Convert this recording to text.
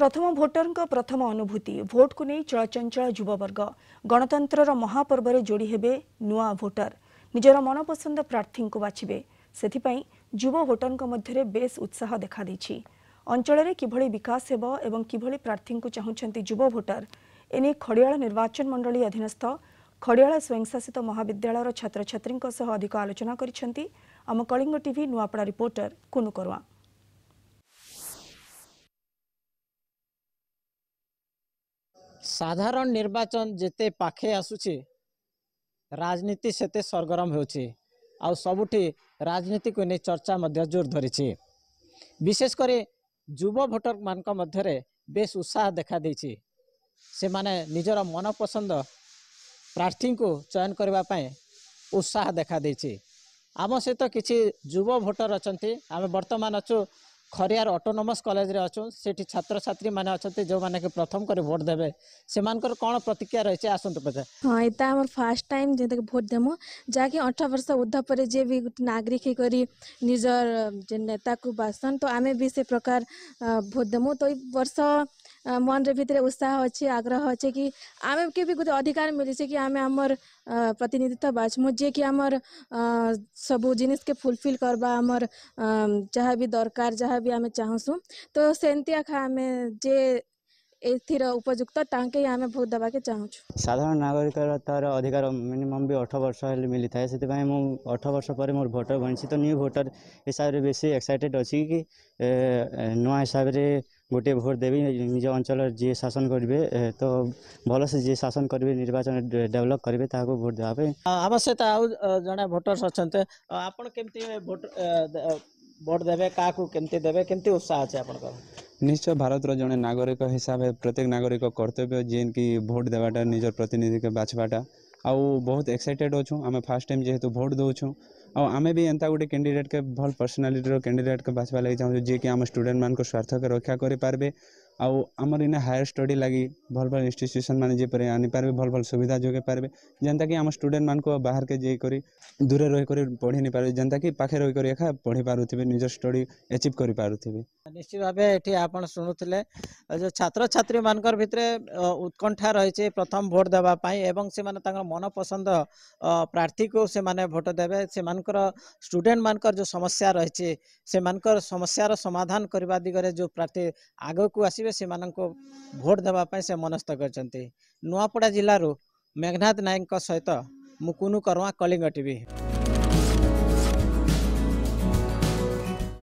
প্রথম ভোটরঙ্ প্রথম অনুভূতি ভোটকু নেই চলচঞ্চল যুববর্গ গণতন্ত্রর মহাপর্বরে যোড়ি হেবে নূয়া ভোটর নিজের মনপসন্দ প্রার্থী বাছবে সেপাই যুব ভোটরঙ্ মধ্যে বেশ উৎসাহ দেখাদেছি অঞ্চলের কিভাবে বিকাশ হব এবং কিভাবে প্রার্থী চাহুমান যুব ভোটর এনে খড়িয়াল নির্বাচন মণ্ডলী অধীনস্থ খড়িয়াল স্বয়ংশাসিত মহাবিদ্যালয়ের ছাত্রছাত্রী অধিক আলোচনা করেছেন আম কলিঙ্গ টিভি নুয়াপড়া রিপোর্টর কুনু করুয়া ସାଧାରଣ ନିର୍ବାଚନ ଯେତେ ପାଖେଇ ଆସୁଛି ରାଜନୀତି ସେତେ ସରଗରମ ହେଉଛି ଆଉ ସବୁଠି ରାଜନୀତିକୁ ନେଇ ଚର୍ଚ୍ଚା ମଧ୍ୟ ଜୋର ଧରିଛି ବିଶେଷ କରି ଯୁବ ଭୋଟରମାନଙ୍କ ମଧ୍ୟରେ ବେଶ ଉତ୍ସାହ ଦେଖାଦେଇଛି ସେମାନେ ନିଜର ମନପସନ୍ଦ ପ୍ରାର୍ଥୀଙ୍କୁ ଚୟନ କରିବା ପାଇଁ ଉତ୍ସାହ ଦେଖାଦେଇଛି ଆମ ସହିତ କିଛି ଯୁବ ଭୋଟର ଅଛନ୍ତି ଆମେ ବର୍ତ୍ତମାନ ଅଛୁ खरीआर अटोनोमस कलेज से छात्र छात्री मैंने अच्छा जो मैंने कि प्रथम कर भोट देते से कौन प्रतिक्रिया रही है आसतु पचार हाँ ये आम फास्ट टाइम जो भोट देम जहाँकि अठा वर्ष उद्धपर जे भी गोटे नागरिक हो कर निजर नेता को बासन तो आम भी से प्रकार भोट देमु तो वर्ष ମନରେ ଭିତରେ ଉତ୍ସାହ ଅଛି ଆଗ୍ରହ ଅଛି କି ଆମକେ ବି ଗୋଟେ ଅଧିକାର ମିଳିଛି କି ଆମେ ଆମର ପ୍ରତିନିଧିତ୍ୱ ବାଛମୁ ଯିଏକି ଆମର ସବୁ ଜିନିଷକେ ଫୁଲଫିଲ୍ କରବା ଆମର ଯାହା ବି ଦରକାର ଯାହା ବି ଆମେ ଚାହୁଁସୁଁ ତ ସେମିତି ଆଖା ଆମେ ଯେ ଏଥିର ଉପଯୁକ୍ତ ତାଙ୍କେ ଆମେ ଭୋଟ ଦେବାକେ ଚାହୁଁଛୁ ସାଧାରଣ ନାଗରିକର ତାର ଅଧିକାର ମିନିମମ୍ ବି ଅଠର ବର୍ଷ ହେଲେ ମିଳିଥାଏ ସେଥିପାଇଁ ମୁଁ ଅଠର ବର୍ଷ ପରେ ମୋର ଭୋଟର ବନିଛି ତ ନ୍ୟୁ ଭୋଟର ହିସାବରେ ବେଶୀ ଏକ୍ସାଇଟେଡ଼୍ ଅଛି କି ନୂଆ ହିସାବରେ ଗୋଟିଏ ଭୋଟ ଦେବି ନିଜ ଅଞ୍ଚଳରେ ଯିଏ ଶାସନ କରିବେ ତ ଭଲସେ ଯିଏ ଶାସନ କରିବେ ନିର୍ବାଚନ ଡେଭଲପ୍ କରିବେ ତାହାକୁ ଭୋଟ ଦେବା ପାଇଁ ଆବଶ୍ୟକତା ଆଉ ଜଣେ ଭୋଟର୍ସ ଅଛନ୍ତି ଆପଣ କେମିତି ଭୋଟ ଭୋଟ ଦେବେ କାହାକୁ କେମିତି ଦେବେ କେମିତି ଉତ୍ସାହ ଅଛି ଆପଣଙ୍କର ନିଶ୍ଚୟ ଭାରତର ଜଣେ ନାଗରିକ ହିସାବରେ ପ୍ରତ୍ୟେକ ନାଗରିକ କର୍ତ୍ତବ୍ୟ ଯେନ୍କି ଭୋଟ୍ ଦେବାଟା ନିଜର ପ୍ରତିନିଧିକେ ବାଛବାଟା ଆଉ ବହୁତ ଏକ୍ସାଇଟେଡ଼୍ ଅଛୁ ଆମେ ଫାର୍ଷ୍ଟ ଟାଇମ୍ ଯେହେତୁ ଭୋଟ୍ ଦେଉଛୁ ଆଉ ଆମେ ବି ଏନ୍ତା ଗୋଟେ କ୍ୟାଣ୍ଡିଡେଟ୍କେ ଭଲ୍ ପର୍ସନାଲିଟିର କ୍ୟାଣ୍ଡିଡେଟ୍କେ ବାଛବା ଲାଗି ଚାହୁଁଛୁ ଯିଏକି ଆମ ଷ୍ଟୁଡେଣ୍ଟମାନଙ୍କ ସ୍ୱାର୍ଥକେ ରକ୍ଷା କରିପାରିବେ ଆଉ ଆମର ଇନେ ହାୟର ଷ୍ଟଡ଼ି ଲାଗି ଭଲ୍ ଭଲ୍ ଇନଷ୍ଟିଚ୍ୟୁସନ୍ ମାନେ ଯେପରି ଆଣିପାରିବେ ଭଲ୍ ଭଲ୍ ସୁବିଧା ଯୋଗାଇ ପାରିବେ ଯେନ୍ତାକି ଆମ ଷ୍ଟୁଡ଼େଣ୍ଟମାନଙ୍କୁ ବାହାରକେ ଯାଇକରି ଦୂରେ ରହିକରି ପଢ଼ି ନେଇପାରିବେ ଯେନ୍ତାକି ପାଖେ ରହିକରି ଏକା ପଢ଼ି ପାରୁଥିବେ ନିଜ ଷ୍ଟଡ଼ି ଏଚିଭ୍ କରିପାରୁଥିବେ ନିଶ୍ଚିତ ଭାବେ ଏଠି ଆପଣ ଶୁଣୁଥିଲେ ଯେଉଁ ଛାତ୍ରଛାତ୍ରୀମାନଙ୍କର ଭିତରେ ଉତ୍କଣ୍ଠା ରହିଛି ପ୍ରଥମ ଭୋଟ୍ ଦେବା ପାଇଁ ଏବଂ ସେମାନେ ତାଙ୍କର ମନପସନ୍ଦ ପ୍ରାର୍ଥୀକୁ ସେମାନେ ଭୋଟ୍ ଦେବେ ସେମାନଙ୍କର ଷ୍ଟୁଡେଣ୍ଟମାନଙ୍କର ଯେଉଁ ସମସ୍ୟା ରହିଛି ସେମାନଙ୍କର ସମସ୍ୟାର ସମାଧାନ କରିବା ଦିଗରେ ଯେଉଁ ପ୍ରାର୍ଥୀ ଆଗକୁ ଆସିବେ आसवे से भोट देवाई से मनस्थ कर नुआपड़ा जिलूार मेघनाथ नायक सहित मुकुनु करवा कलिंग टीवी